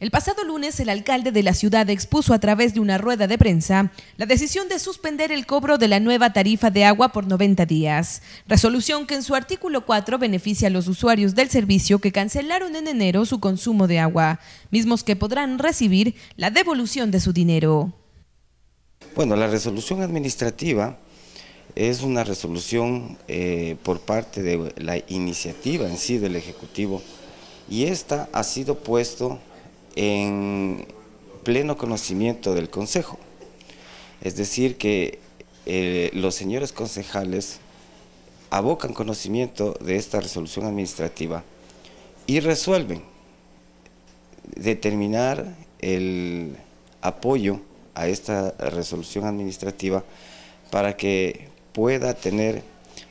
El pasado lunes, el alcalde de la ciudad expuso a través de una rueda de prensa la decisión de suspender el cobro de la nueva tarifa de agua por 90 días, resolución que en su artículo 4 beneficia a los usuarios del servicio que cancelaron en enero su consumo de agua, mismos que podrán recibir la devolución de su dinero. Bueno, la resolución administrativa es una resolución eh, por parte de la iniciativa en sí del Ejecutivo y esta ha sido puesto en pleno conocimiento del Consejo. Es decir, que eh, los señores concejales abocan conocimiento de esta resolución administrativa y resuelven determinar el apoyo a esta resolución administrativa para que pueda tener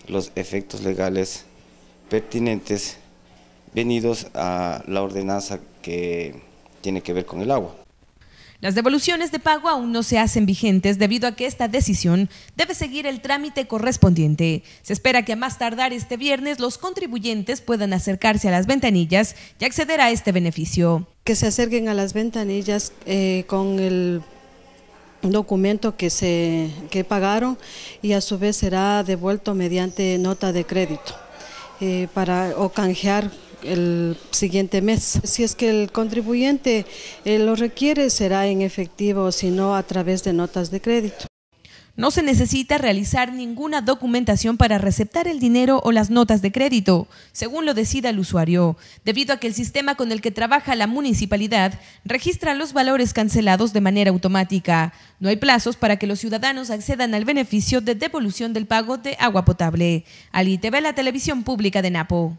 los efectos legales pertinentes venidos a la ordenanza que tiene que ver con el agua. Las devoluciones de pago aún no se hacen vigentes debido a que esta decisión debe seguir el trámite correspondiente. Se espera que a más tardar este viernes los contribuyentes puedan acercarse a las ventanillas y acceder a este beneficio. Que se acerquen a las ventanillas eh, con el documento que se pagaron y a su vez será devuelto mediante nota de crédito eh, para o canjear el siguiente mes. Si es que el contribuyente eh, lo requiere, será en efectivo, sino a través de notas de crédito. No se necesita realizar ninguna documentación para receptar el dinero o las notas de crédito, según lo decida el usuario, debido a que el sistema con el que trabaja la municipalidad registra los valores cancelados de manera automática. No hay plazos para que los ciudadanos accedan al beneficio de devolución del pago de agua potable. Ali TV, la televisión pública de Napo.